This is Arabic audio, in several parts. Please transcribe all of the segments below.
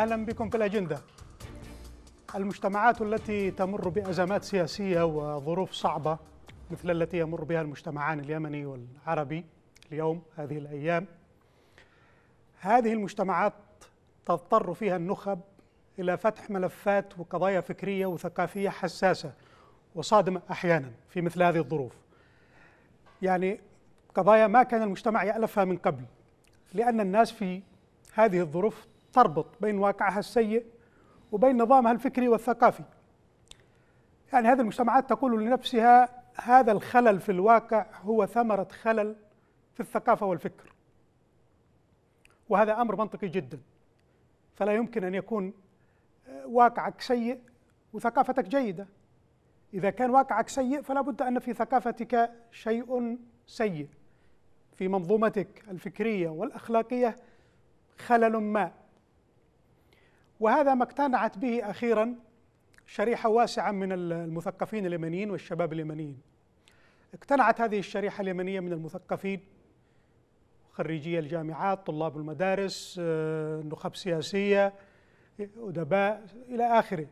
أهلا بكم في الأجندة المجتمعات التي تمر بأزمات سياسية وظروف صعبة مثل التي يمر بها المجتمعان اليمني والعربي اليوم هذه الأيام هذه المجتمعات تضطر فيها النخب إلى فتح ملفات وقضايا فكرية وثقافية حساسة وصادمة أحيانا في مثل هذه الظروف يعني قضايا ما كان المجتمع يألفها من قبل لأن الناس في هذه الظروف تربط بين واقعها السيء وبين نظامها الفكري والثقافي يعني هذه المجتمعات تقول لنفسها هذا الخلل في الواقع هو ثمرة خلل في الثقافة والفكر وهذا أمر منطقي جدا فلا يمكن أن يكون آه، واقعك سيء وثقافتك جيدة إذا كان واقعك سيء فلا بد أن في ثقافتك شيء سيء في منظومتك الفكرية والأخلاقية خلل ما وهذا ما اقتنعت به أخيرا شريحة واسعة من المثقفين اليمنيين والشباب اليمنيين اقتنعت هذه الشريحة اليمنية من المثقفين خريجي الجامعات طلاب المدارس آه، نخب سياسية أدباء إلى آخره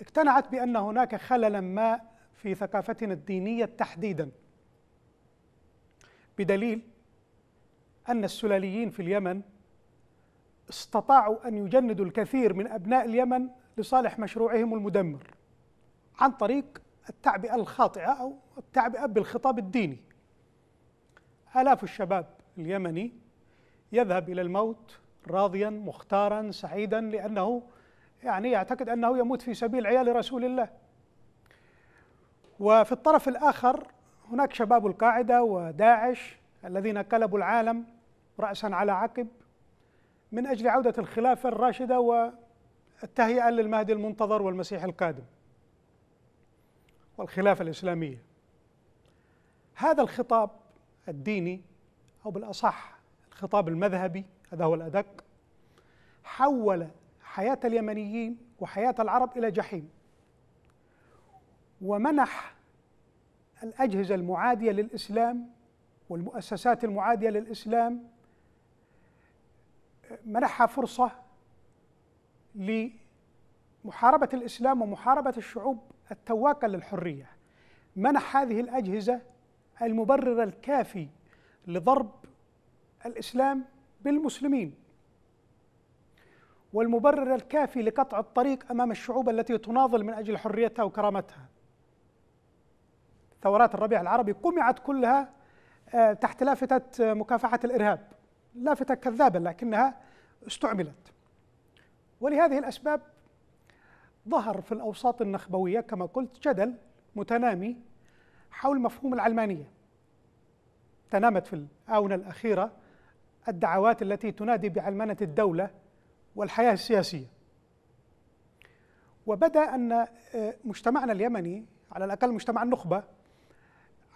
اقتنعت بأن هناك خللا ما في ثقافتنا الدينية تحديدا بدليل أن السلاليين في اليمن استطاعوا أن يجندوا الكثير من أبناء اليمن لصالح مشروعهم المدمر عن طريق التعبئة الخاطئة أو التعبئة بالخطاب الديني آلاف الشباب اليمني يذهب إلى الموت راضيا مختارا سعيدا لأنه يعني يعتقد أنه يموت في سبيل عيال رسول الله وفي الطرف الآخر هناك شباب القاعدة وداعش الذين قلبوا العالم رأسا على عقب من أجل عودة الخلافة الراشدة والتهيئة للمهدي المنتظر والمسيح القادم والخلافة الإسلامية هذا الخطاب الديني أو بالأصح الخطاب المذهبي هذا هو الأدق حول حياة اليمنيين وحياة العرب إلى جحيم ومنح الأجهزة المعادية للإسلام والمؤسسات المعادية للإسلام منحها فرصة لمحاربة الإسلام ومحاربة الشعوب التواكة للحرية منح هذه الأجهزة المبرر الكافي لضرب الإسلام بالمسلمين والمبرر الكافي لقطع الطريق أمام الشعوب التي تناضل من أجل حريتها وكرامتها ثورات الربيع العربي قمعت كلها آه، تحت لافتة مكافحة الإرهاب لافتة كذابة لكنها استعملت ولهذه الأسباب ظهر في الأوساط النخبوية كما قلت جدل متنامي حول مفهوم العلمانية تنامت في الآونة الأخيرة الدعوات التي تنادي بعلمانة الدولة والحياة السياسية وبدا أن آه، مجتمعنا اليمني على الأقل مجتمع النخبة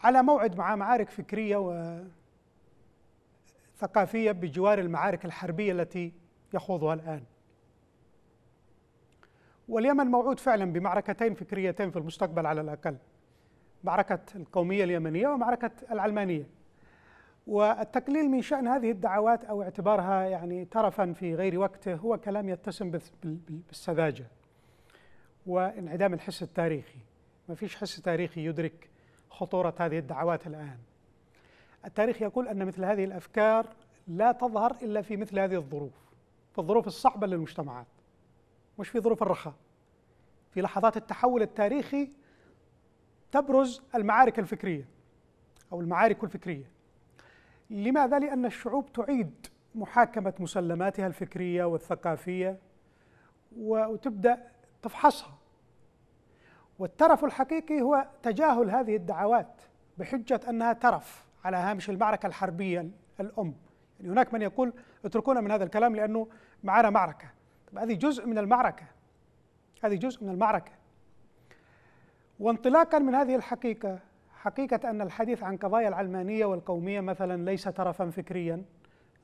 على موعد مع معارك فكرية و ثقافية بجوار المعارك الحربية التي يخوضها الآن واليمن موعود فعلا بمعركتين فكريتين في المستقبل على الأقل معركة القومية اليمنية ومعركة العلمانية والتقليل من شأن هذه الدعوات أو اعتبارها يعني ترفا في غير وقته هو كلام يتسم بالسذاجة وانعدام الحس التاريخي ما فيش حس تاريخي يدرك خطورة هذه الدعوات الآن التاريخ يقول أن مثل هذه الأفكار لا تظهر إلا في مثل هذه الظروف في الظروف الصعبة للمجتمعات مش في ظروف الرخاء في لحظات التحول التاريخي تبرز المعارك الفكرية أو المعارك الفكرية لماذا؟ لأن الشعوب تعيد محاكمة مسلماتها الفكرية والثقافية وتبدأ تفحصها والترف الحقيقي هو تجاهل هذه الدعوات بحجة أنها ترف على هامش المعركة الحربية الأم يعني هناك من يقول اتركونا من هذا الكلام لأنه معنا معركة طب هذه جزء من المعركة هذه جزء من المعركة وانطلاقا من هذه الحقيقة حقيقة أن الحديث عن قضايا العلمانية والقومية مثلا ليس ترفا فكريا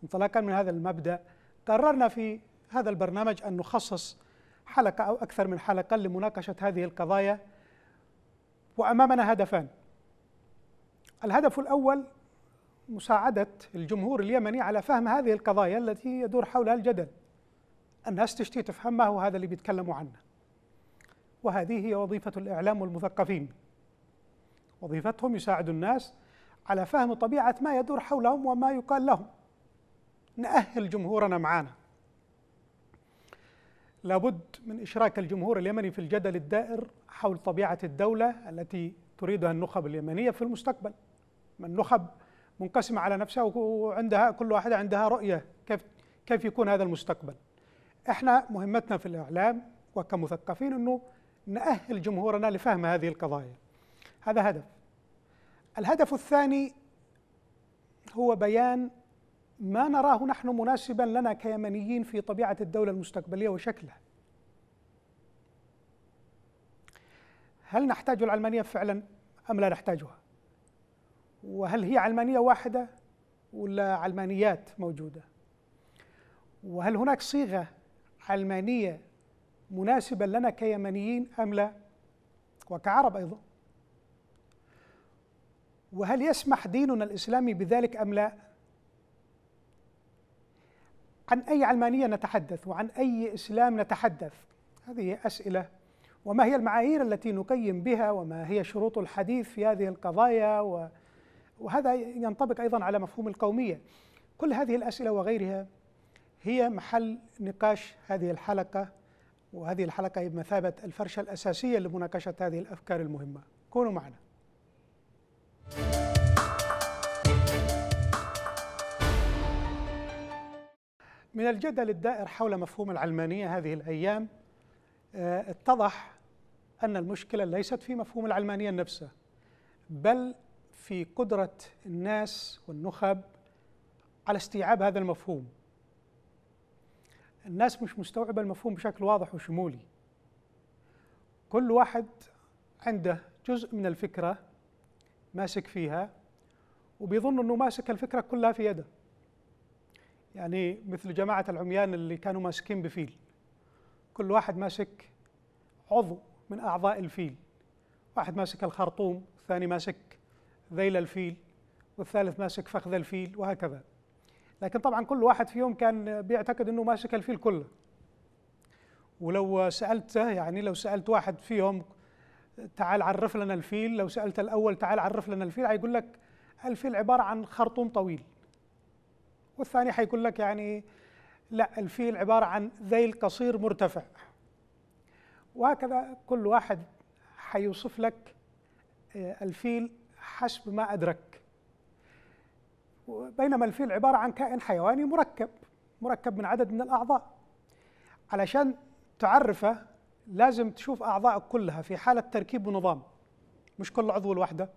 انطلاقا من هذا المبدأ قررنا في هذا البرنامج أن نخصص حلقة أو أكثر من حلقة لمناقشة هذه القضايا وأمامنا هدفان الهدف الأول مساعدة الجمهور اليمني على فهم هذه القضايا التي يدور حولها الجدل الناس تشتي تفهم ما هو هذا اللي بيتكلموا عنه وهذه هي وظيفة الإعلام والمثقفين وظيفتهم يساعدوا الناس على فهم طبيعة ما يدور حولهم وما يقال لهم نأهل جمهورنا معانا لابد من إشراك الجمهور اليمني في الجدل الدائر حول طبيعة الدولة التي تريدها النخب اليمنية في المستقبل من نخب منقسمة على نفسها وعندها كل واحدة عندها رؤية كيف كيف يكون هذا المستقبل احنا مهمتنا في الإعلام وكمثقفين أنه نأهل جمهورنا لفهم هذه القضايا هذا هدف الهدف الثاني هو بيان ما نراه نحن مناسبا لنا كيمنيين في طبيعة الدولة المستقبلية وشكلها هل نحتاج العلمانية فعلا أم لا نحتاجها وهل هي علمانية واحدة ولا علمانيات موجودة وهل هناك صيغة علمانية مناسبة لنا كيمنيين أم لا وكعرب أيضا وهل يسمح ديننا الإسلامي بذلك أم لا عن أي علمانية نتحدث وعن أي إسلام نتحدث هذه أسئلة وما هي المعايير التي نقيم بها وما هي شروط الحديث في هذه القضايا و وهذا ينطبق أيضا على مفهوم القومية كل هذه الأسئلة وغيرها هي محل نقاش هذه الحلقة وهذه الحلقة هي بمثابة الفرشة الأساسية لمناقشة هذه الأفكار المهمة كونوا معنا من الجدل الدائر حول مفهوم العلمانية هذه الأيام آه، اتضح أن المشكلة ليست في مفهوم العلمانية نفسه بل في قدرة الناس والنخب على استيعاب هذا المفهوم الناس مش مستوعبة المفهوم بشكل واضح وشمولي كل واحد عنده جزء من الفكرة ماسك فيها وبيظن أنه ماسك الفكرة كلها في يده يعني مثل جماعة العميان اللي كانوا ماسكين بفيل كل واحد ماسك عضو من أعضاء الفيل واحد ماسك الخرطوم الثاني ماسك ذيل الفيل والثالث ماسك فخذ الفيل وهكذا لكن طبعا كل واحد فيهم كان بيعتقد انه ماسك الفيل كله ولو سالته يعني لو سالت واحد فيهم تعال عرف لنا الفيل لو سالت الاول تعال عرف لنا الفيل هيقول لك الفيل عباره عن خرطوم طويل والثاني هيقول لك يعني لا الفيل عباره عن ذيل قصير مرتفع وهكذا كل واحد هيوصف لك آه، الفيل حشب ما أدرك بينما الفيل عبارة عن كائن حيواني مركب مركب من عدد من الأعضاء علشان تعرفه لازم تشوف أعضائك كلها في حالة تركيب ونظام مش كل عضو لوحده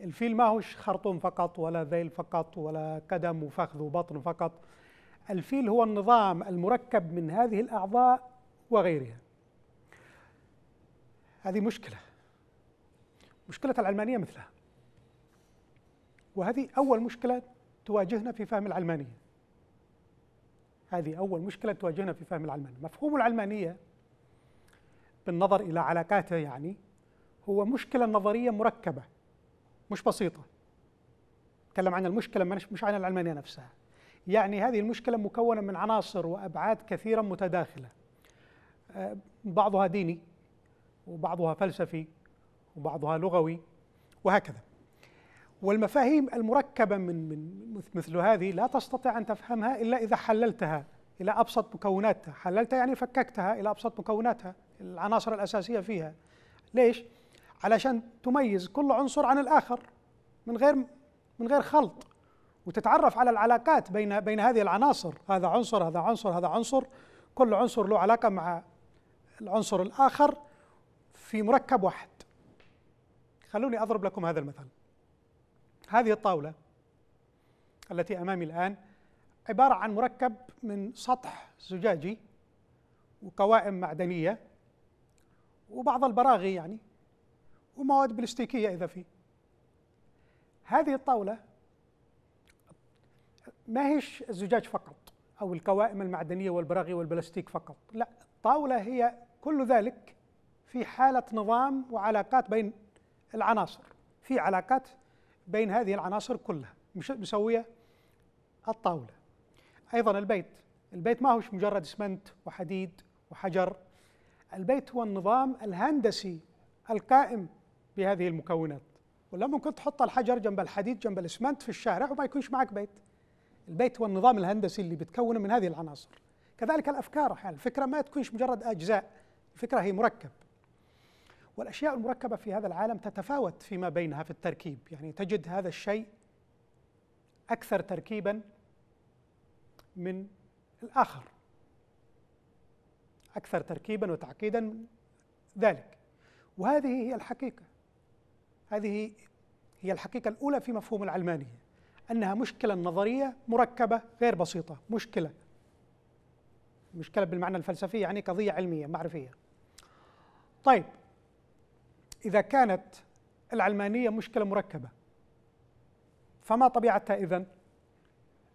الفيل ما هوش خرطوم فقط ولا ذيل فقط ولا قدم وفخذ وبطن فقط الفيل هو النظام المركب من هذه الأعضاء وغيرها هذه مشكلة مشكلة العلمانية مثلها وهذه أول مشكلة تواجهنا في فهم العلمانية هذه أول مشكلة تواجهنا في فهم العلمانية مفهوم العلمانية بالنظر إلى علاقاته يعني هو مشكلة نظرية مركبة مش بسيطة نتكلم عن المشكلة مش عن العلمانية نفسها يعني هذه المشكلة مكونة من عناصر وأبعاد كثيرة متداخلة أه، بعضها ديني وبعضها فلسفي وبعضها لغوي وهكذا والمفاهيم المركبة من, من مثل هذه لا تستطيع أن تفهمها إلا إذا حللتها إلى أبسط مكوناتها حللتها يعني فككتها إلى أبسط مكوناتها العناصر الأساسية فيها ليش؟ علشان تميز كل عنصر عن الآخر من غير من غير خلط وتتعرف على العلاقات بين بين هذه العناصر هذا عنصر هذا عنصر هذا عنصر كل عنصر له علاقة مع العنصر الآخر في مركب واحد خلوني أضرب لكم هذا المثل هذه الطاولة التي أمامي الآن عبارة عن مركب من سطح زجاجي وقوائم معدنية وبعض البراغي يعني ومواد بلاستيكية إذا في هذه الطاولة ما هيش الزجاج فقط أو القوائم المعدنية والبراغي والبلاستيك فقط لا الطاولة هي كل ذلك في حالة نظام وعلاقات بين العناصر في علاقات بين هذه العناصر كلها مش مسويه الطاوله ايضا البيت البيت ما هوش مجرد اسمنت وحديد وحجر البيت هو النظام الهندسي القائم بهذه المكونات ولا ممكن تحط الحجر جنب الحديد جنب الاسمنت في الشارع وما يكونش معك بيت البيت هو النظام الهندسي اللي بتكونه من هذه العناصر كذلك الافكار احيانا الفكره ما تكونش مجرد اجزاء الفكره هي مركب والأشياء المركبة في هذا العالم تتفاوت فيما بينها في التركيب يعني تجد هذا الشيء أكثر تركيبا من الآخر أكثر تركيبا وتعقيدا من ذلك وهذه هي الحقيقة هذه هي الحقيقة الأولى في مفهوم العلمانية أنها مشكلة نظرية مركبة غير بسيطة مشكلة مشكلة بالمعنى الفلسفي يعني قضية علمية معرفية طيب إذا كانت العلمانية مشكلة مركبة فما طبيعتها إذا؟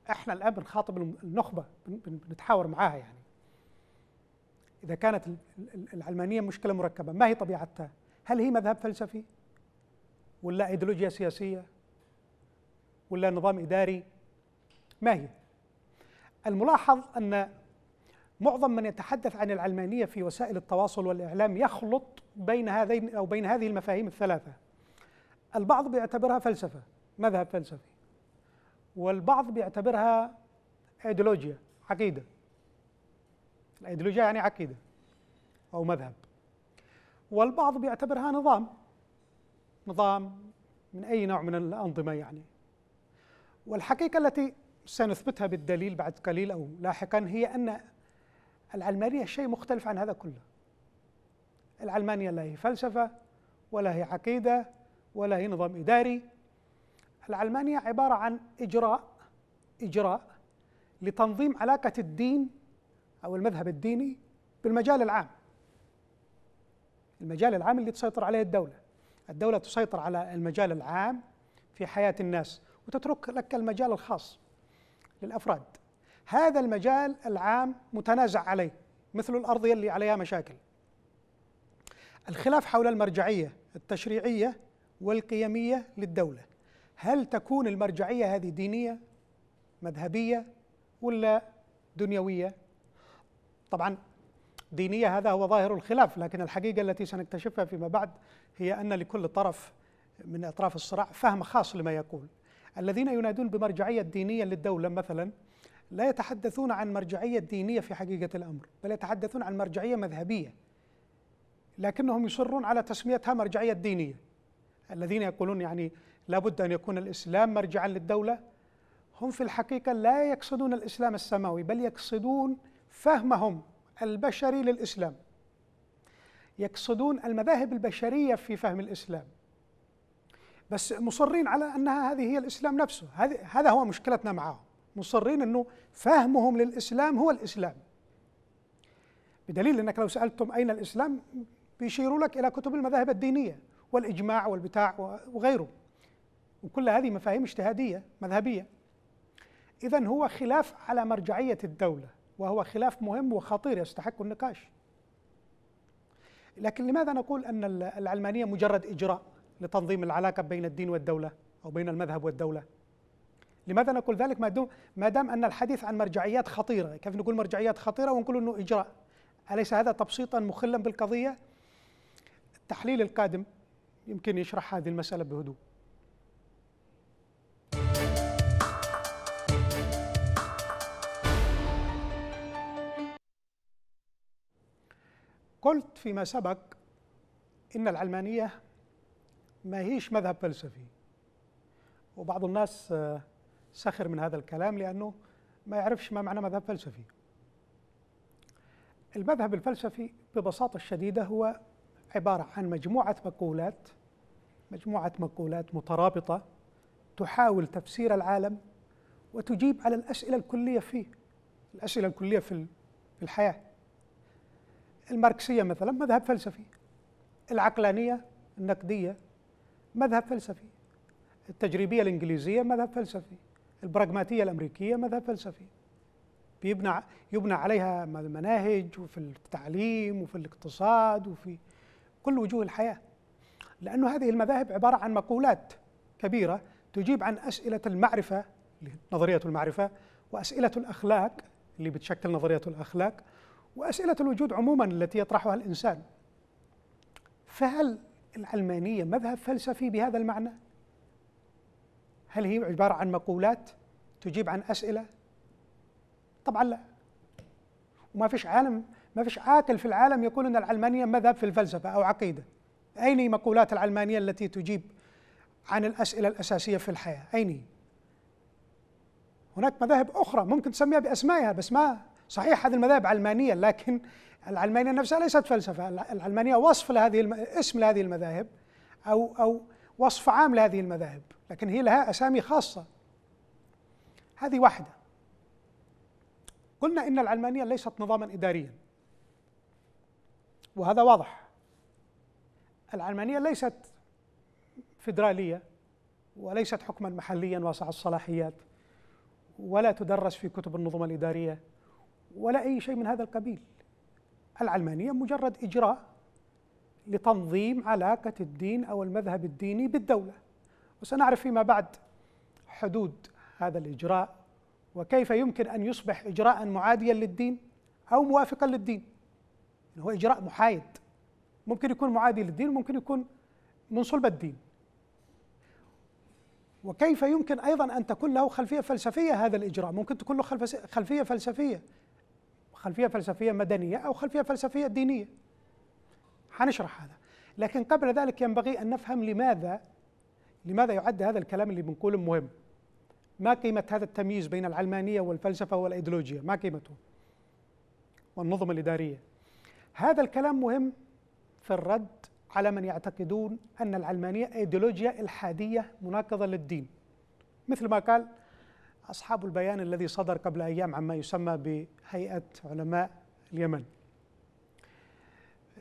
احنا الآن بنخاطب النخبة بنتحاور معاها يعني إذا كانت العلمانية مشكلة مركبة ما هي طبيعتها؟ هل هي مذهب فلسفي؟ ولا ايديولوجيا سياسية؟ ولا نظام إداري؟ ما هي؟ الملاحظ أن معظم من يتحدث عن العلمانية في وسائل التواصل والإعلام يخلط بين هذين أو بين هذه المفاهيم الثلاثة البعض بيعتبرها فلسفة مذهب فلسفي والبعض بيعتبرها ايديولوجيا عقيدة الايديولوجيا يعني عقيدة أو مذهب والبعض بيعتبرها نظام نظام من أي نوع من الأنظمة يعني والحقيقة التي سنثبتها بالدليل بعد قليل أو لاحقا هي أن العلمانية شيء مختلف عن هذا كله العلمانية لا هي فلسفة ولا هي عقيدة ولا هي نظام إداري العلمانية عبارة عن إجراء إجراء لتنظيم علاقة الدين أو المذهب الديني بالمجال العام المجال العام اللي تسيطر عليه الدولة الدولة تسيطر على المجال العام في حياة الناس وتترك لك المجال الخاص للأفراد هذا المجال العام متنازع عليه مثل الأرضية اللي عليها مشاكل الخلاف حول المرجعية التشريعية والقيمية للدولة هل تكون المرجعية هذه دينية مذهبية ولا دنيوية طبعا دينية هذا هو ظاهر الخلاف لكن الحقيقة التي سنكتشفها فيما بعد هي أن لكل طرف من أطراف الصراع فهم خاص لما يقول الذين ينادون بمرجعية دينية للدولة مثلا لا يتحدثون عن مرجعية دينية في حقيقة الأمر بل يتحدثون عن مرجعية مذهبية لكنهم يصرون على تسميتها مرجعية دينية الذين يقولون يعني لابد أن يكون الإسلام مرجعا للدولة هم في الحقيقة لا يقصدون الإسلام السماوي بل يقصدون فهمهم البشري للإسلام يقصدون المذاهب البشرية في فهم الإسلام بس مصرين على أنها هذه هي الإسلام نفسه هذا هو مشكلتنا معهم مصرين انه فهمهم للاسلام هو الاسلام بدليل انك لو سالتهم اين الاسلام بيشيروا لك الى كتب المذاهب الدينيه والاجماع والبتاع وغيره وكل هذه مفاهيم اجتهاديه مذهبيه اذا هو خلاف على مرجعيه الدوله وهو خلاف مهم وخطير يستحق النقاش لكن لماذا نقول ان العلمانيه مجرد اجراء لتنظيم العلاقه بين الدين والدوله او بين المذهب والدوله لماذا نقول ذلك؟ ما دام أن الحديث عن مرجعيات خطيرة كيف نقول مرجعيات خطيرة ونقول أنه إجراء أليس هذا تبسيطا مخلا بالقضية؟ التحليل القادم يمكن يشرح هذه المسألة بهدوء قلت فيما سبق إن العلمانية ما هيش مذهب فلسفي وبعض الناس سخر من هذا الكلام لأنه ما يعرفش ما معنى مذهب فلسفي المذهب الفلسفي ببساطة شديدة هو عبارة عن مجموعة مقولات مجموعة مقولات مترابطة تحاول تفسير العالم وتجيب على الأسئلة الكلية فيه الأسئلة الكلية في الحياة الماركسية مثلا مذهب فلسفي العقلانية النقدية مذهب فلسفي التجريبية الإنجليزية مذهب فلسفي البراجماتيه الامريكيه مذهب فلسفي بيبنى يبنى عليها مناهج وفي التعليم وفي الاقتصاد وفي كل وجوه الحياه لانه هذه المذاهب عباره عن مقولات كبيره تجيب عن اسئله المعرفه نظريه المعرفه واسئله الاخلاق اللي بتشكل نظريه الاخلاق واسئله الوجود عموما التي يطرحها الانسان فهل العلمانيه مذهب فلسفي بهذا المعنى هل هي عبارة عن مقولات تجيب عن أسئلة؟ طبعا لا وما فيش عالم ما فيش عاقل في العالم يقول أن العلمانية مذهب في الفلسفة أو عقيدة أين مقولات العلمانية التي تجيب عن الأسئلة الأساسية في الحياة أين هناك مذاهب أخرى ممكن تسميها بأسمائها بس ما صحيح هذه المذاهب علمانية لكن العلمانية نفسها ليست فلسفة العلمانية وصف لهذه الم... اسم لهذه المذاهب أو أو وصف عام لهذه المذاهب لكن هي لها أسامي خاصة هذه واحدة قلنا إن العلمانية ليست نظاما إداريا وهذا واضح العلمانية ليست فيدرالية وليست حكما محليا واسع الصلاحيات ولا تدرس في كتب النظم الإدارية ولا أي شيء من هذا القبيل العلمانية مجرد إجراء لتنظيم علاقة الدين أو المذهب الديني بالدولة وسنعرف فيما بعد حدود هذا الإجراء وكيف يمكن أن يصبح إجراء معاديا للدين أو موافقا للدين يعني هو إجراء محايد ممكن يكون معادي للدين وممكن يكون من صلب الدين وكيف يمكن أيضا أن تكون له خلفية فلسفية هذا الإجراء ممكن تكون له خلفية فلسفية خلفية فلسفية مدنية أو خلفية فلسفية دينية حنشرح هذا لكن قبل ذلك ينبغي أن نفهم لماذا لماذا يعد هذا الكلام اللي بنقوله مهم ما قيمة هذا التمييز بين العلمانية والفلسفة والأيديولوجيا ما قيمته والنظم الإدارية هذا الكلام مهم في الرد على من يعتقدون أن العلمانية أيديولوجيا إلحادية مناقضة للدين مثل ما قال أصحاب البيان الذي صدر قبل أيام عما يسمى بهيئة علماء اليمن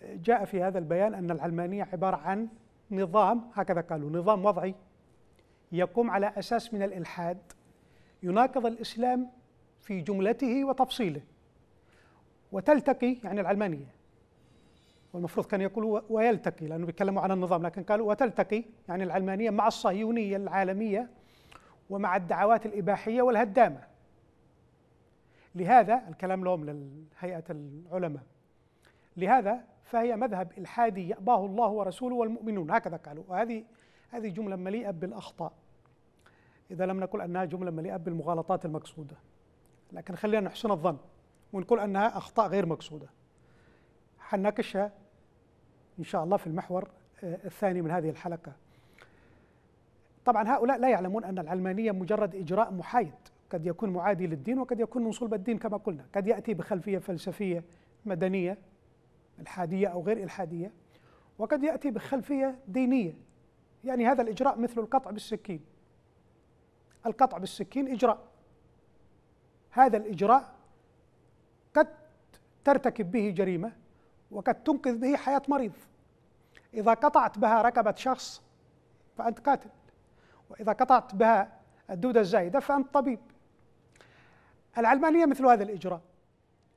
جاء في هذا البيان أن العلمانية عبارة عن نظام هكذا قالوا نظام وضعي يقوم على أساس من الإلحاد يناقض الإسلام في جملته وتفصيله وتلتقي يعني العلمانية والمفروض كان يقولوا ويلتقي لأنه بيتكلموا عن النظام لكن قالوا وتلتقي يعني العلمانية مع الصهيونية العالمية ومع الدعوات الإباحية والهدامة لهذا الكلام لهم للهيئة العلماء لهذا فهي مذهب الحادي يأباه الله ورسوله والمؤمنون هكذا قالوا وهذه هذه جملة مليئة بالأخطاء إذا لم نقل أنها جملة مليئة بالمغالطات المقصودة لكن خلينا نحسن الظن ونقول أنها أخطاء غير مقصودة حنناقشها إن شاء الله في المحور آه، الثاني من هذه الحلقة طبعا هؤلاء لا يعلمون أن العلمانية مجرد إجراء محايد قد يكون معادي للدين وقد يكون من صلب الدين كما قلنا قد يأتي بخلفية فلسفية مدنية الحادية أو غير إلحادية وقد يأتي بخلفية دينية يعني هذا الإجراء مثل القطع بالسكين القطع بالسكين إجراء هذا الإجراء قد ترتكب به جريمة وقد تنقذ به حياة مريض إذا قطعت بها رقبة شخص فأنت قاتل وإذا قطعت بها الدودة الزايدة فأنت طبيب العلمانية مثل هذا الإجراء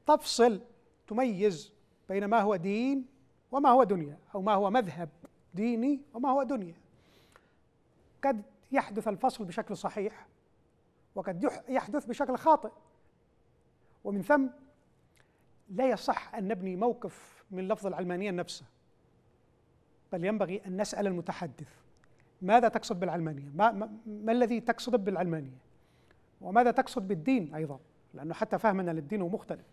تفصل تميز بين ما هو دين وما هو دنيا أو ما هو مذهب ديني وما هو دنيا قد يحدث الفصل بشكل صحيح وقد يحدث بشكل خاطئ ومن ثم لا يصح أن نبني موقف من لفظ العلمانية نفسه بل ينبغي أن نسأل المتحدث ماذا تقصد بالعلمانية؟ ما, ما, ما الذي تقصد بالعلمانية؟ وماذا تقصد بالدين أيضا؟ لأنه حتى فهمنا للدين هو مختلف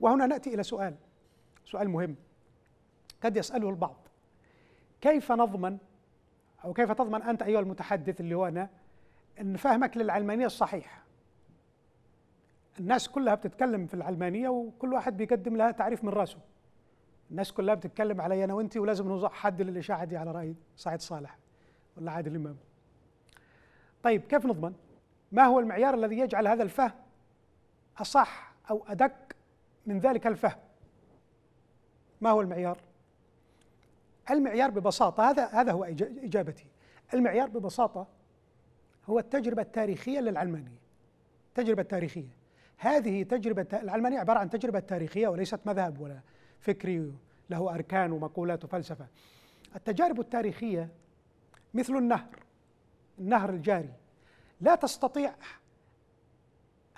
وهنا نأتي إلى سؤال سؤال مهم قد يسأله البعض كيف نضمن أو كيف تضمن أنت أيها المتحدث اللي هو أنا أن فهمك للعلمانية الصحيح الناس كلها بتتكلم في العلمانية وكل واحد بيقدم لها تعريف من راسه الناس كلها بتتكلم علي أنا وأنت ولازم نوضع حد للإشاعة دي على رأي سعيد صالح ولا عادل إمام طيب كيف نضمن؟ ما هو المعيار الذي يجعل هذا الفهم أصح أو أدق من ذلك الفهم ما هو المعيار؟ المعيار ببساطة هذا هذا هو إجابتي المعيار ببساطة هو التجربة التاريخية للعلمانية تجربة تاريخية هذه تجربة العلمانية عبارة عن تجربة تاريخية وليست مذهب ولا فكري له أركان ومقولات وفلسفة التجارب التاريخية مثل النهر النهر الجاري لا تستطيع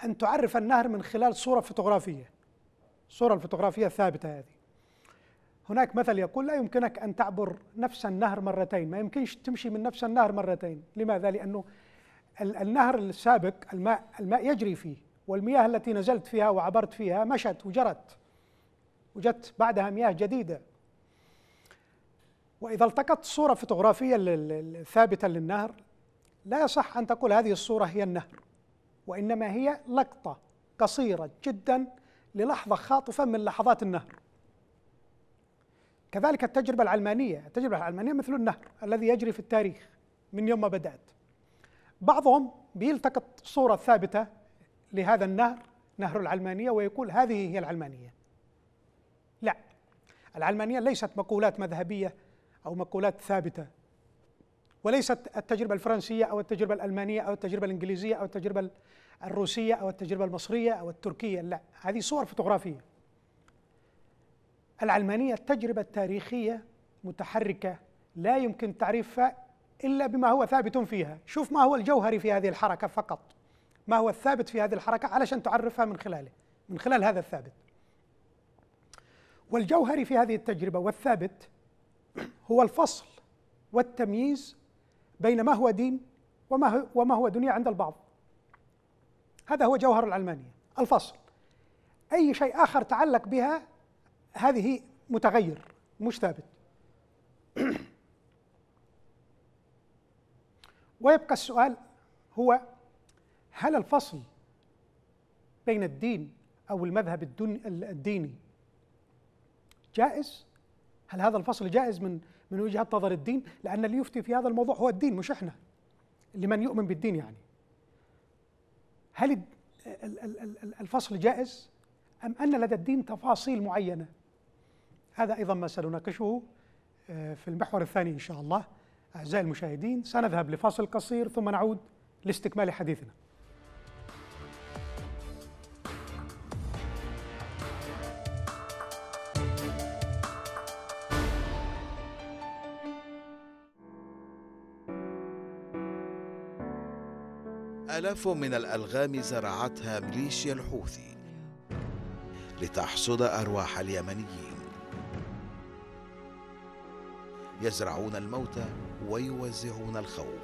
أن تعرف النهر من خلال صورة فوتوغرافية الصورة الفوتوغرافية الثابتة هذه هناك مثل يقول لا يمكنك أن تعبر نفس النهر مرتين ما يمكنش تمشي من نفس النهر مرتين لماذا؟ لأنه النهر السابق الماء, الماء يجري فيه والمياه التي نزلت فيها وعبرت فيها مشت وجرت وجت بعدها مياه جديدة وإذا التقطت صورة فوتوغرافية ثابتة للنهر لا يصح أن تقول هذه الصورة هي النهر وإنما هي لقطة قصيرة جدا للحظة خاطفة من لحظات النهر كذلك التجربة العلمانية التجربة العلمانية مثل النهر الذي يجري في التاريخ من يوم ما بدأت بعضهم بيلتقط صورة ثابتة لهذا النهر نهر العلمانية ويقول هذه هي العلمانية لا العلمانية ليست مقولات مذهبية أو مقولات ثابتة وليست التجربة الفرنسية أو التجربة الألمانية أو التجربة الإنجليزية أو التجربة الروسية أو التجربة المصرية أو التركية لا هذه صور فوتوغرافية العلمانية التجربة التاريخية متحركة لا يمكن تعريفها إلا بما هو ثابت فيها شوف ما هو الجوهري في هذه الحركة فقط ما هو الثابت في هذه الحركة علشان تعرفها من خلاله من خلال هذا الثابت والجوهري في هذه التجربة والثابت هو الفصل والتمييز بين ما هو دين وما هو, وما هو دنيا عند البعض هذا هو جوهر العلمانية الفصل أي شيء آخر تعلق بها هذه متغير مش ثابت ويبقى السؤال هو هل الفصل بين الدين او المذهب الديني جائز؟ هل هذا الفصل جائز من من وجهه نظر الدين؟ لان اللي يفتي في هذا الموضوع هو الدين مش احنا. لمن يؤمن بالدين يعني. هل الفصل جائز؟ ام ان لدى الدين تفاصيل معينه هذا أيضا ما سنناقشه آه، في المحور الثاني إن شاء الله أعزائي المشاهدين سنذهب لفاصل قصير ثم نعود لاستكمال حديثنا آلاف من الألغام زرعتها ميليشيا الحوثي لتحصد أرواح اليمنيين يزرعون الموت ويوزعون الخوف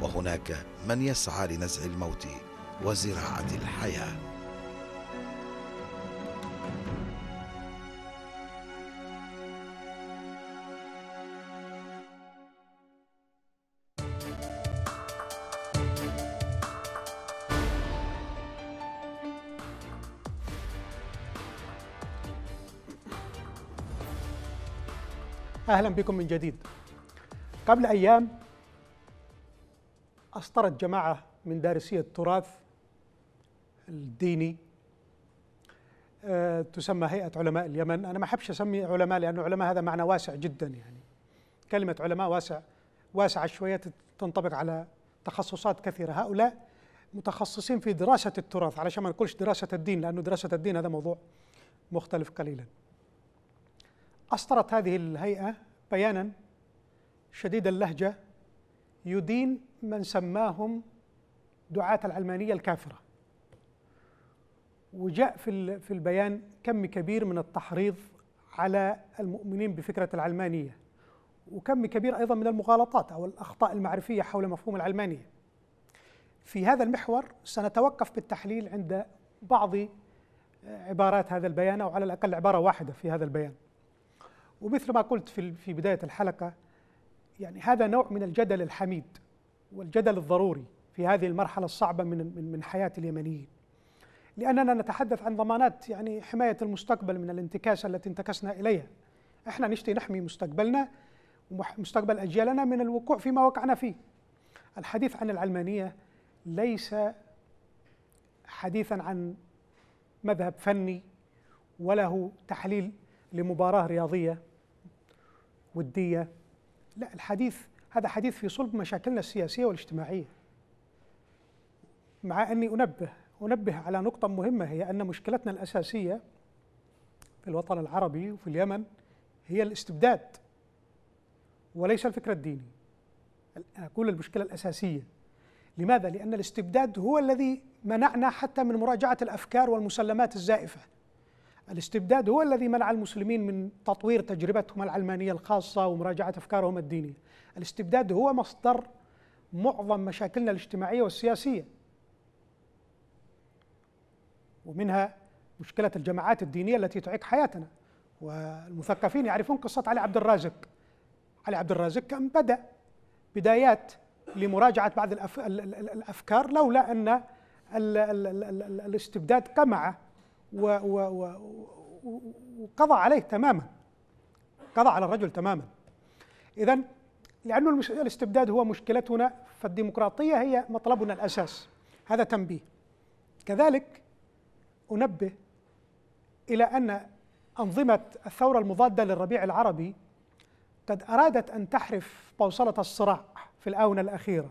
وهناك من يسعى لنزع الموت وزراعه الحياه أهلا بكم من جديد قبل أيام أسطرت جماعة من دارسي التراث الديني آه، تسمى هيئة علماء اليمن أنا ما أحبش أسمي علماء لأن علماء هذا معنى واسع جدا يعني كلمة علماء واسع واسعة شوية تنطبق على تخصصات كثيرة هؤلاء متخصصين في دراسة التراث علشان ما نقولش دراسة الدين لأنه دراسة الدين هذا موضوع مختلف قليلاً أصدرت هذه الهيئة بيانا شديد اللهجة يدين من سماهم دعاة العلمانية الكافرة وجاء في في البيان كم كبير من التحريض على المؤمنين بفكرة العلمانية وكم كبير أيضا من المغالطات أو الأخطاء المعرفية حول مفهوم العلمانية في هذا المحور سنتوقف بالتحليل عند بعض آه، عبارات هذا البيان أو على الأقل عبارة واحدة في هذا البيان ومثل ما قلت في في بدايه الحلقه يعني هذا نوع من الجدل الحميد والجدل الضروري في هذه المرحله الصعبه من من حياه اليمنيين لاننا نتحدث عن ضمانات يعني حمايه المستقبل من الانتكاسه التي انتكسنا اليها احنا نشتي نحمي مستقبلنا ومستقبل اجيالنا من الوقوع فيما وقعنا فيه الحديث عن العلمانيه ليس حديثا عن مذهب فني وله تحليل لمباراه رياضيه وديه لا الحديث هذا حديث في صلب مشاكلنا السياسية والاجتماعية مع أني أنبه أنبه على نقطة مهمة هي أن مشكلتنا الأساسية في الوطن العربي وفي اليمن هي الاستبداد وليس الفكر الديني أقول المشكلة الأساسية لماذا؟ لأن الاستبداد هو الذي منعنا حتى من مراجعة الأفكار والمسلمات الزائفة الاستبداد هو الذي منع المسلمين من تطوير تجربتهم العلمانية الخاصة ومراجعة أفكارهم الدينية الاستبداد هو مصدر معظم مشاكلنا الاجتماعية والسياسية ومنها مشكلة الجماعات الدينية التي تعيق حياتنا والمثقفين يعرفون قصة علي عبد الرازق علي عبد الرازق كان بدأ بدايات لمراجعة بعض الأفكار لولا أن الاستبداد قمعه وقضى عليه تماما قضى على الرجل تماما إذا لأن المش... الاستبداد هو مشكلتنا فالديمقراطية هي مطلبنا الأساس هذا تنبيه كذلك أنبه إلى أن أنظمة الثورة المضادة للربيع العربي قد أرادت أن تحرف بوصلة الصراع في الآونة الأخيرة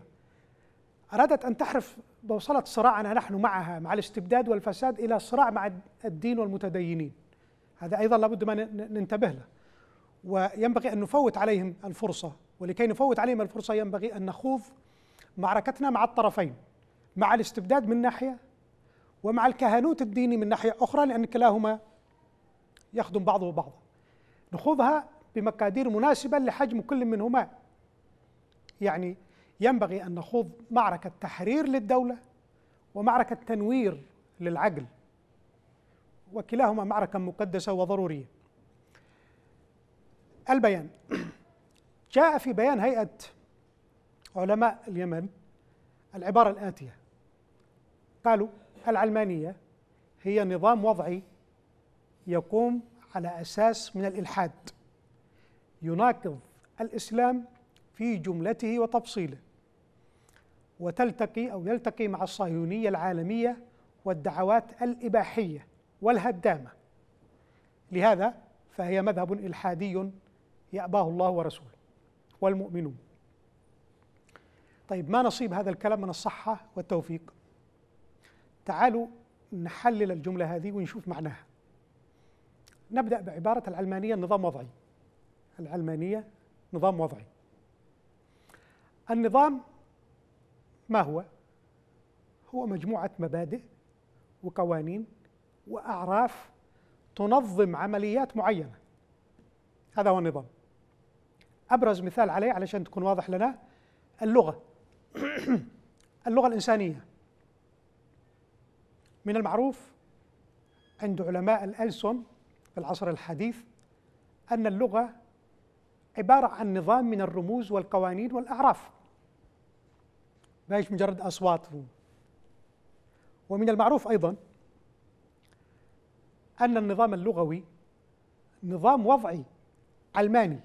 أرادت أن تحرف بوصلة صراعنا نحن معها مع الاستبداد والفساد إلى صراع مع الدين والمتدينين هذا أيضا لابد ما ننتبه له وينبغي أن نفوت عليهم الفرصة ولكي نفوت عليهم الفرصة ينبغي أن نخوض معركتنا مع الطرفين مع الاستبداد من ناحية ومع الكهنوت الديني من ناحية أخرى لأن كلاهما يخدم بعضه بعضا نخوضها بمقادير مناسبة لحجم كل منهما يعني ينبغي أن نخوض معركة تحرير للدولة ومعركة تنوير للعقل وكلاهما معركة مقدسة وضرورية البيان جاء في بيان هيئة علماء اليمن العبارة الآتية قالوا العلمانية هي نظام وضعي يقوم على أساس من الإلحاد يناقض الإسلام في جملته وتفصيله وتلتقي أو يلتقي مع الصهيونية العالمية والدعوات الإباحية والهدامة لهذا فهي مذهب إلحادي يأباه الله ورسوله والمؤمنون طيب ما نصيب هذا الكلام من الصحة والتوفيق تعالوا نحلل الجملة هذه ونشوف معناها نبدأ بعبارة العلمانية نظام وضعي العلمانية نظام وضعي النظام ما هو؟ هو مجموعة مبادئ وقوانين وأعراف تنظم عمليات معينة هذا هو النظام أبرز مثال عليه علشان تكون واضح لنا اللغة اللغة الإنسانية من المعروف عند علماء الألسن في العصر الحديث أن اللغة عبارة عن نظام من الرموز والقوانين والأعراف ليش مجرد أصوات ومن المعروف أيضا أن النظام اللغوي نظام وضعي علماني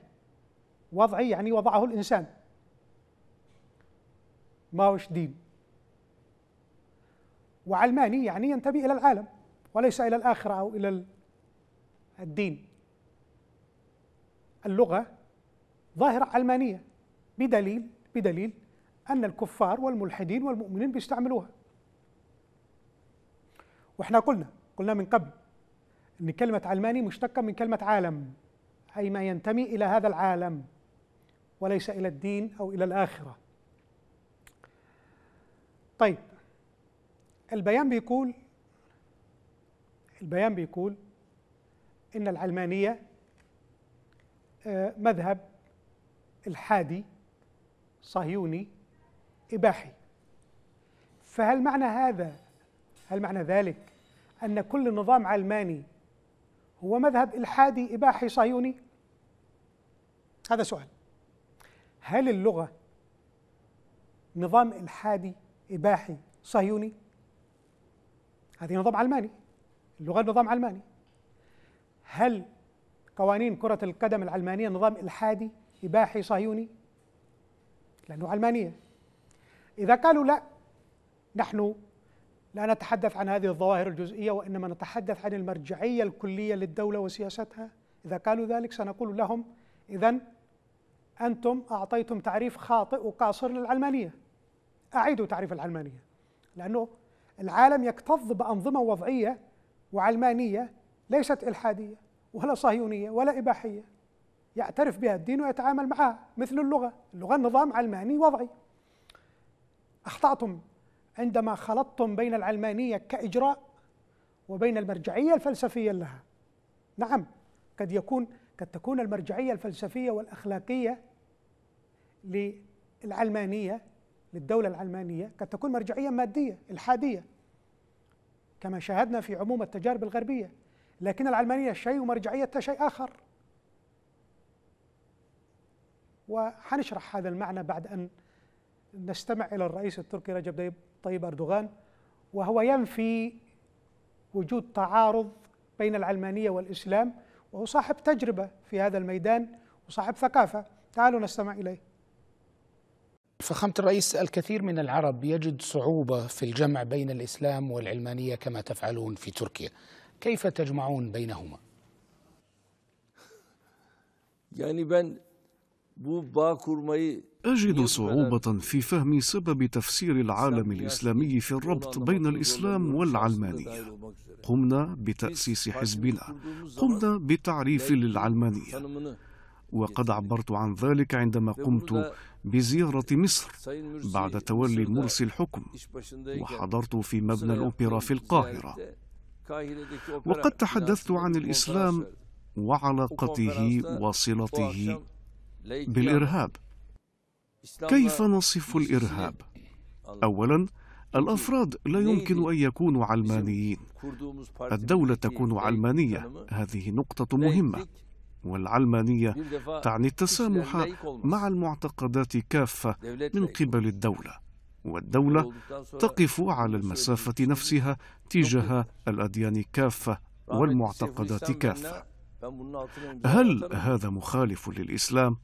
وضعي يعني وضعه الإنسان ماوش دين وعلماني يعني ينتمي إلى العالم وليس إلى الآخرة أو إلى الدين اللغة ظاهرة علمانية بدليل بدليل أن الكفار والملحدين والمؤمنين بيستعملوها وإحنا قلنا قلنا من قبل أن كلمة علماني مشتقة من كلمة عالم أي ما ينتمي إلى هذا العالم وليس إلى الدين أو إلى الآخرة طيب البيان بيقول البيان بيقول ان العلمانيه آه، مذهب الحادي صهيوني إباحي فهل معنى هذا هل معنى ذلك أن كل نظام علماني هو مذهب إلحادي إباحي صهيوني هذا سؤال هل اللغة نظام إلحادي إباحي صهيوني هذه نظام علماني اللغة نظام علماني هل قوانين كرة القدم العلمانية نظام إلحادي إباحي صهيوني لأنه علمانية إذا قالوا لا نحن لا نتحدث عن هذه الظواهر الجزئية وإنما نتحدث عن المرجعية الكلية للدولة وسياستها إذا قالوا ذلك سنقول لهم إذا أنتم أعطيتم تعريف خاطئ وقاصر للعلمانية أعيدوا تعريف العلمانية لأنه العالم يكتظ بأنظمة وضعية وعلمانية ليست إلحادية ولا صهيونية ولا إباحية يعترف بها الدين ويتعامل معها مثل اللغة اللغة نظام علماني وضعي اخطاتم عندما خلطتم بين العلمانيه كاجراء وبين المرجعيه الفلسفيه لها نعم قد يكون قد تكون المرجعيه الفلسفيه والاخلاقيه للعلمانيه للدوله العلمانيه قد تكون مرجعيه ماديه الحاديه كما شاهدنا في عموم التجارب الغربيه لكن العلمانيه شيء ومرجعيتها شيء اخر وحنشرح هذا المعنى بعد ان نستمع إلى الرئيس التركي رجب طيب-, طيب أردوغان وهو ينفي وجود تعارض بين العلمانية والإسلام وهو صاحب تجربة في هذا الميدان وصاحب ثقافة تعالوا نستمع إليه فخامة الرئيس الكثير من العرب يجد صعوبة في الجمع بين الإسلام والعلمانية كما تفعلون في تركيا كيف تجمعون بينهما؟ يعني بين أجد صعوبة في فهم سبب تفسير العالم الإسلامي في الربط بين الإسلام والعلمانية قمنا بتأسيس حزبنا قمنا بتعريف للعلمانية وقد عبرت عن ذلك عندما قمت بزيارة مصر بعد تولي مرسي الحكم وحضرت في مبنى الأوبرا في القاهرة وقد تحدثت عن الإسلام وعلاقته وصلته بالإرهاب كيف نصف الإرهاب؟ أولاً الأفراد لا يمكن أن يكونوا علمانيين الدولة تكون علمانية هذه نقطة مهمة والعلمانية تعني التسامح مع المعتقدات كافة من قبل الدولة والدولة تقف على المسافة نفسها تجاه الأديان كافة والمعتقدات كافة هل هذا مخالف للإسلام؟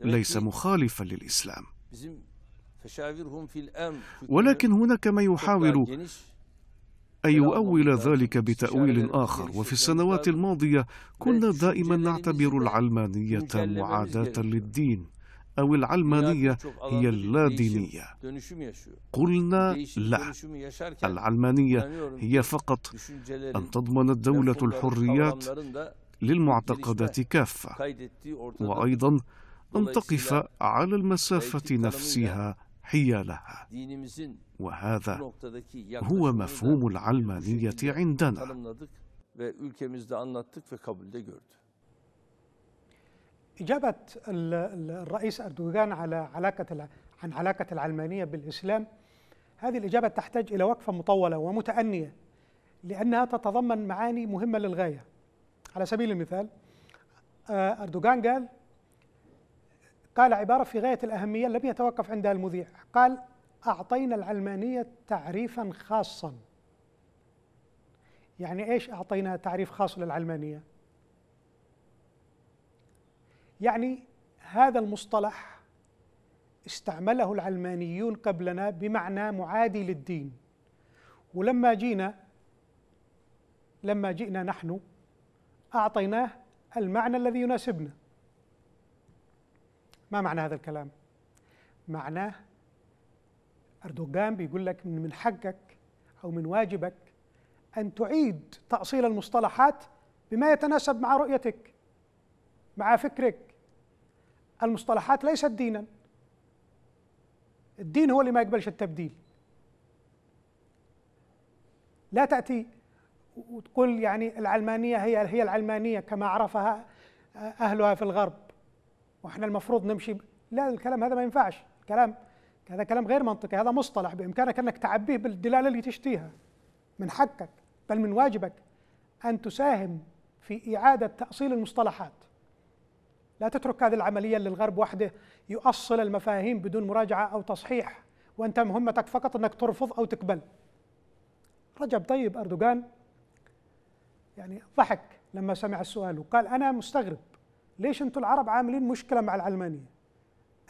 ليس مخالفا للإسلام ولكن هناك من يحاول أن يؤول ذلك بتأويل آخر وفي السنوات الماضية كنا دائما نعتبر العلمانية معاداة للدين أو العلمانية هي اللادينية قلنا لا العلمانية هي فقط أن تضمن الدولة الحريات للمعتقدات كافة وأيضا أن تقف على المسافة نفسها حيالها وهذا هو مفهوم العلمانية عندنا إجابة الرئيس أردوغان على علاقة عن علاقة العلمانية بالإسلام هذه الإجابة تحتاج إلى وقفة مطولة ومتأنية لأنها تتضمن معاني مهمة للغاية على سبيل المثال آه، أردوغان قال قال عبارة في غاية الأهمية لم يتوقف عندها المذيع قال أعطينا العلمانية تعريفا خاصا يعني إيش أعطينا تعريف خاص للعلمانية يعني هذا المصطلح استعمله العلمانيون قبلنا بمعنى معادي للدين ولما جينا لما جئنا نحن أعطيناه المعنى الذي يناسبنا ما معنى هذا الكلام؟ معناه أردوغان بيقول لك من حقك أو من واجبك أن تعيد تأصيل المصطلحات بما يتناسب مع رؤيتك مع فكرك المصطلحات ليست دينا الدين هو اللي ما يقبلش التبديل لا تأتي وتقول يعني العلمانية هي هي العلمانية كما عرفها أهلها في الغرب واحنا المفروض نمشي لا الكلام هذا ما ينفعش الكلام هذا كلام غير منطقي هذا مصطلح بامكانك انك تعبيه بالدلاله اللي تشتيها من حقك بل من واجبك ان تساهم في اعاده تاصيل المصطلحات لا تترك هذه العمليه للغرب وحده يؤصل المفاهيم بدون مراجعه او تصحيح وانت مهمتك فقط انك ترفض او تقبل رجب طيب اردوغان يعني ضحك لما سمع السؤال وقال انا مستغرب ليش انتم العرب عاملين مشكله مع العلمانيه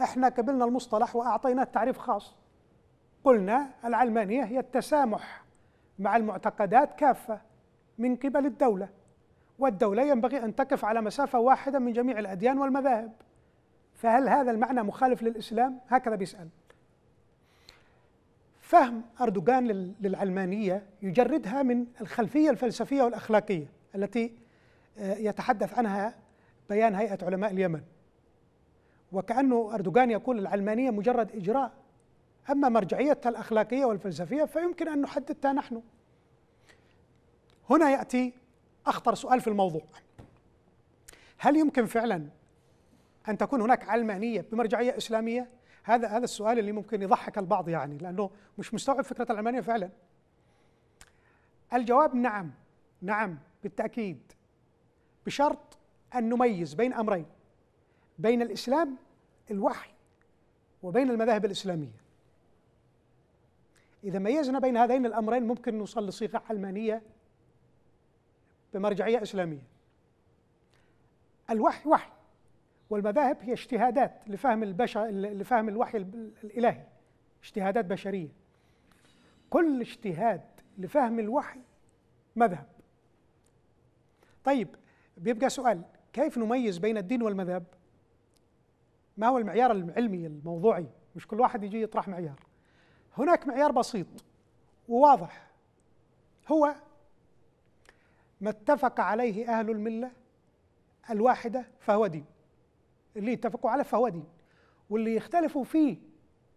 احنا قبلنا المصطلح واعطيناه تعريف خاص قلنا العلمانيه هي التسامح مع المعتقدات كافه من قبل الدوله والدوله ينبغي ان تقف على مسافه واحده من جميع الاديان والمذاهب فهل هذا المعنى مخالف للاسلام هكذا بيسال فهم اردوغان للعلمانيه يجردها من الخلفيه الفلسفيه والاخلاقيه التي آه، يتحدث عنها بيان هيئة علماء اليمن وكأنه أردوغان يقول العلمانية مجرد إجراء أما مرجعيتها الأخلاقية والفلسفية فيمكن أن نحددها نحن هنا يأتي أخطر سؤال في الموضوع هل يمكن فعلا أن تكون هناك علمانية بمرجعية إسلامية؟ هذا هذا السؤال اللي ممكن يضحك البعض يعني لأنه مش مستوعب فكرة العلمانية فعلا الجواب نعم نعم بالتأكيد بشرط أن نميز بين أمرين بين الإسلام الوحي وبين المذاهب الإسلامية إذا ميزنا بين هذين الأمرين ممكن نوصل لصيغة علمانية بمرجعية إسلامية الوحي وحي والمذاهب هي اجتهادات لفهم البشر لفهم الوحي الإلهي اجتهادات بشرية كل اجتهاد لفهم الوحي مذهب طيب بيبقى سؤال كيف نميز بين الدين والمذهب ما هو المعيار العلمي الموضوعي مش كل واحد يجي يطرح معيار هناك معيار بسيط وواضح هو ما اتفق عليه اهل المله الواحده فهو دين اللي اتفقوا عليه فهو دين واللي يختلفوا فيه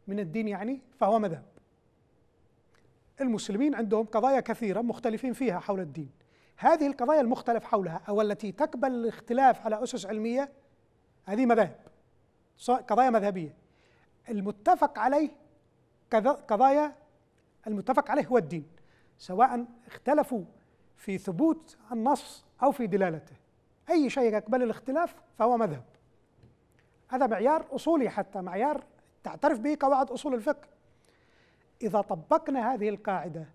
من الدين يعني فهو مذهب المسلمين عندهم قضايا كثيره مختلفين فيها حول الدين هذه القضايا المختلف حولها أو التي تقبل الاختلاف على أسس علمية هذه مذاهب قضايا مذهبية المتفق عليه قضايا المتفق عليه هو الدين سواء اختلفوا في ثبوت النص أو في دلالته أي شيء يقبل الاختلاف فهو مذهب هذا معيار أصولي حتى معيار تعترف به قواعد أصول الفقه إذا طبقنا هذه القاعدة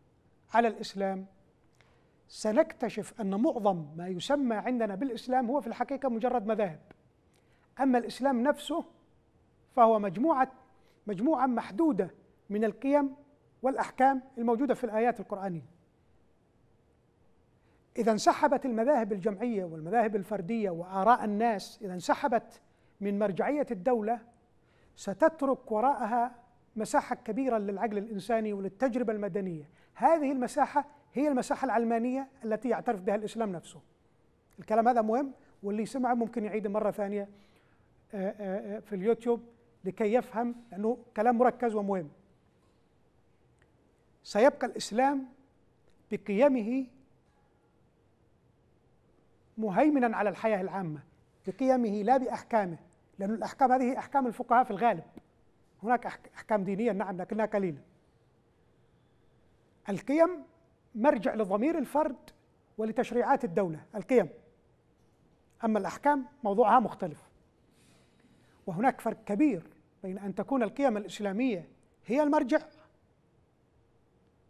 على الإسلام سنكتشف أن معظم ما يسمى عندنا بالإسلام هو في الحقيقة مجرد مذاهب أما الإسلام نفسه فهو مجموعة مجموعة محدودة من القيم والأحكام الموجودة في الآيات القرآنية إذا انسحبت المذاهب الجمعية والمذاهب الفردية وآراء الناس إذا انسحبت من مرجعية الدولة ستترك وراءها مساحة كبيرة للعقل الإنساني وللتجربة المدنية هذه المساحة هي المساحة العلمانية التي يعترف بها الإسلام نفسه الكلام هذا مهم واللي سمعه ممكن يعيد مرة ثانية آه، آه، آه، في اليوتيوب لكي يفهم لأنه كلام مركز ومهم سيبقى الإسلام بقيمه مهيمنا على الحياة العامة بقيمه لا بأحكامه لأن الأحكام هذه أحكام الفقهاء في الغالب هناك أحكام دينية نعم لكنها قليلة القيم مرجع لضمير الفرد ولتشريعات الدولة القيم أما الأحكام موضوعها مختلف وهناك فرق كبير بين أن تكون القيم الإسلامية هي المرجع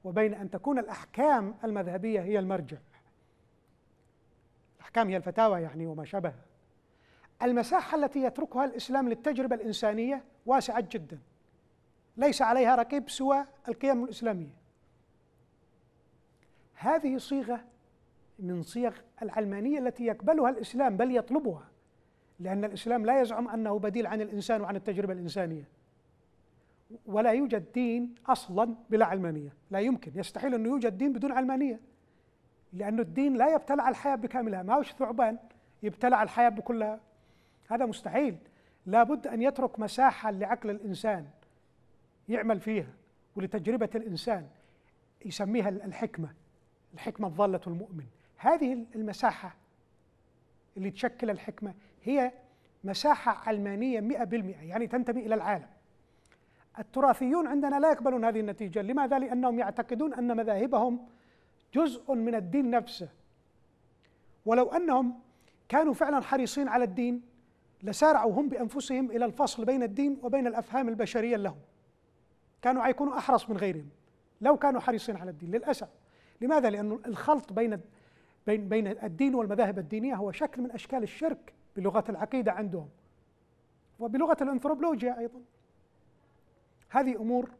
وبين أن تكون الأحكام المذهبية هي المرجع الأحكام هي الفتاوى يعني وما شابه المساحة التي يتركها الإسلام للتجربة الإنسانية واسعة جدا ليس عليها رقيب سوى القيم الإسلامية هذه صيغه من صيغ العلمانيه التي يقبلها الاسلام بل يطلبها لان الاسلام لا يزعم انه بديل عن الانسان وعن التجربه الانسانيه ولا يوجد دين اصلا بلا علمانيه لا يمكن يستحيل انه يوجد دين بدون علمانيه لأن الدين لا يبتلع الحياة بكاملها ما هوش ثعبان يبتلع الحياة بكلها هذا مستحيل لابد أن يترك مساحة لعقل الإنسان يعمل فيها ولتجربة الإنسان يسميها الحكمة الحكمة الضالة المؤمن هذه المساحة اللي تشكل الحكمة هي مساحة علمانية 100% يعني تنتمي إلى العالم التراثيون عندنا لا يقبلون هذه النتيجة لماذا؟ لأنهم يعتقدون أن مذاهبهم جزء من الدين نفسه ولو أنهم كانوا فعلا حريصين على الدين لسارعوا هم بأنفسهم إلى الفصل بين الدين وبين الأفهام البشرية لهم كانوا حيكونوا أحرص من غيرهم لو كانوا حريصين على الدين للأسف لماذا؟ لأن الخلط بين بين بين الدين والمذاهب الدينية هو شكل من أشكال الشرك بلغة العقيدة عندهم وبلغة الأنثروبولوجيا أيضا هذه أمور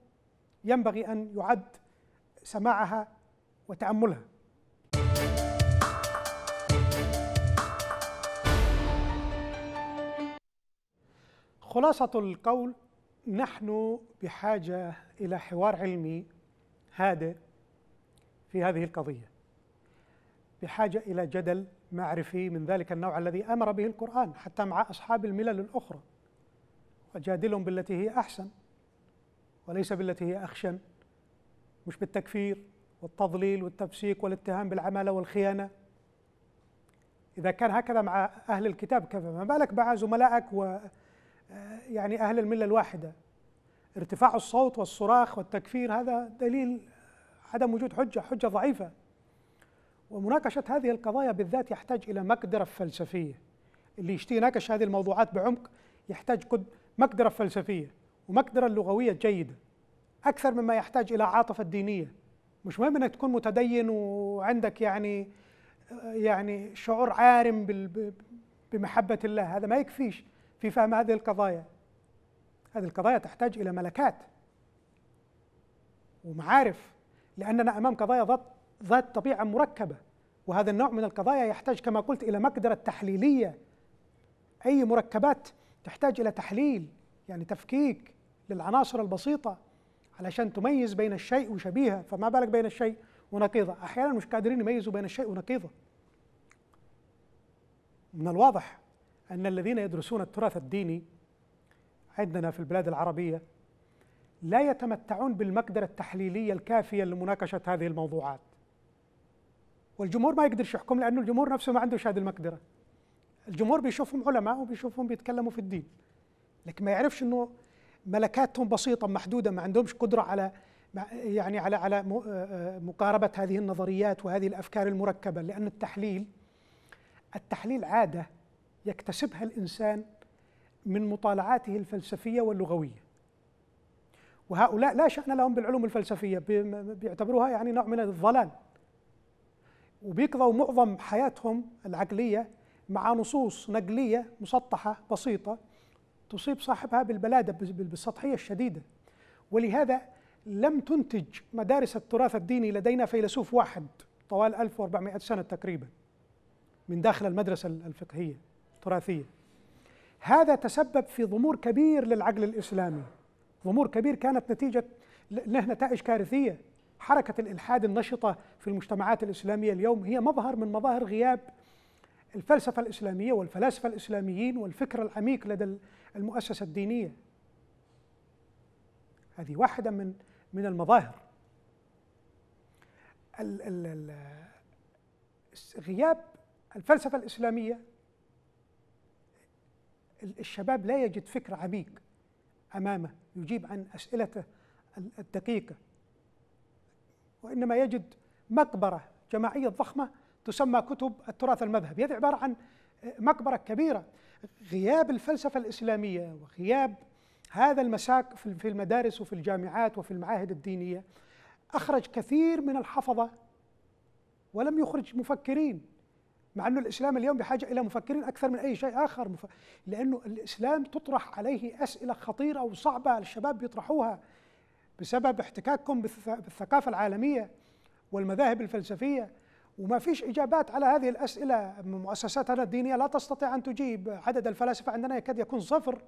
ينبغي أن يعد سماعها وتأملها خلاصة القول نحن بحاجة إلى حوار علمي هادئ في هذه القضية بحاجة إلى جدل معرفي من ذلك النوع الذي أمر به القرآن حتى مع أصحاب الملل الأخرى وجادلهم بالتي هي أحسن وليس بالتي هي أخشن مش بالتكفير والتضليل والتفسيق والاتهام بالعمالة والخيانة إذا كان هكذا مع أهل الكتاب فما بالك مع زملائك و آه، يعني أهل الملة الواحدة ارتفاع الصوت والصراخ والتكفير هذا دليل عدم وجود حجه حجه ضعيفه ومناقشه هذه القضايا بالذات يحتاج الى مقدره فلسفيه اللي يشتي يناقش هذه الموضوعات بعمق يحتاج مقدره فلسفيه ومقدره لغويه جيده اكثر مما يحتاج الى عاطفه دينيه مش مهم انك تكون متدين وعندك يعني يعني شعور عارم بمحبه الله هذا ما يكفيش في فهم هذه القضايا هذه القضايا تحتاج الى ملكات ومعارف لأننا أمام قضايا ذات ذات طبيعة مركبة وهذا النوع من القضايا يحتاج كما قلت إلى مقدرة تحليلية أي مركبات تحتاج إلى تحليل يعني تفكيك للعناصر البسيطة علشان تميز بين الشيء وشبيهه فما بالك بين الشيء ونقيضه أحيانا مش قادرين يميزوا بين الشيء ونقيضه من الواضح أن الذين يدرسون التراث الديني عندنا في البلاد العربية لا يتمتعون بالمقدرة التحليلية الكافية لمناقشة هذه الموضوعات والجمهور ما يقدرش يحكم لأنه الجمهور نفسه ما عندوش هذه المقدرة الجمهور بيشوفهم علماء وبيشوفهم بيتكلموا في الدين لكن ما يعرفش أنه ملكاتهم بسيطة محدودة ما عندهمش قدرة على يعني على على آه، آه، مقاربة هذه النظريات وهذه الأفكار المركبة لأن التحليل التحليل عادة يكتسبها الإنسان من مطالعاته الفلسفية واللغوية وهؤلاء لا شأن لهم بالعلوم الفلسفية بيعتبروها يعني نوع من الضلال وبيقضوا معظم حياتهم العقلية مع نصوص نقلية مسطحة بسيطة تصيب صاحبها بالبلادة بالسطحية الشديدة ولهذا لم تنتج مدارس التراث الديني لدينا فيلسوف واحد طوال 1400 سنة تقريبا من داخل المدرسة الفقهية التراثية هذا تسبب في ضمور كبير للعقل الإسلامي ضمور كبير كانت نتيجة له نتائج كارثية حركة الإلحاد النشطة في المجتمعات الإسلامية اليوم هي مظهر من مظاهر غياب الفلسفة الإسلامية والفلاسفة الإسلاميين والفكر العميق لدى المؤسسة الدينية هذه واحدة من من المظاهر غياب الفلسفة الإسلامية الشباب لا يجد فكر عميق امامه يجيب عن اسئلته الدقيقه وانما يجد مقبره جماعيه ضخمه تسمى كتب التراث المذهبي هذه عباره عن آه، مقبره كبيره غياب الفلسفه الاسلاميه وغياب هذا المساك في المدارس وفي الجامعات وفي المعاهد الدينيه اخرج كثير من الحفظه ولم يخرج مفكرين مع أن الإسلام اليوم بحاجة إلى مفكرين أكثر من أي شيء آخر مف... لأنه الإسلام تطرح عليه أسئلة خطيرة وصعبة الشباب بيطرحوها بسبب احتكاككم بالثقافة العالمية والمذاهب الفلسفية وما فيش إجابات على هذه الأسئلة مؤسساتنا الدينية لا تستطيع أن تجيب عدد الفلاسفة عندنا يكاد يكون صفر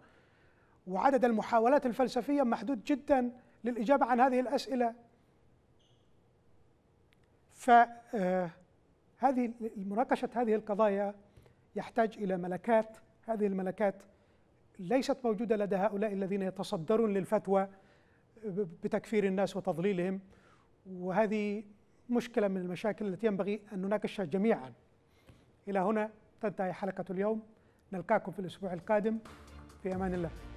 وعدد المحاولات الفلسفية محدود جدا للإجابة عن هذه الأسئلة ف آه، هذه مناقشه هذه القضايا يحتاج الى ملكات هذه الملكات ليست موجوده لدى هؤلاء الذين يتصدرون للفتوى بتكفير الناس وتضليلهم وهذه مشكله من المشاكل التي ينبغي ان نناقشها جميعا الى هنا تنتهي حلقه اليوم نلقاكم في الاسبوع القادم في امان الله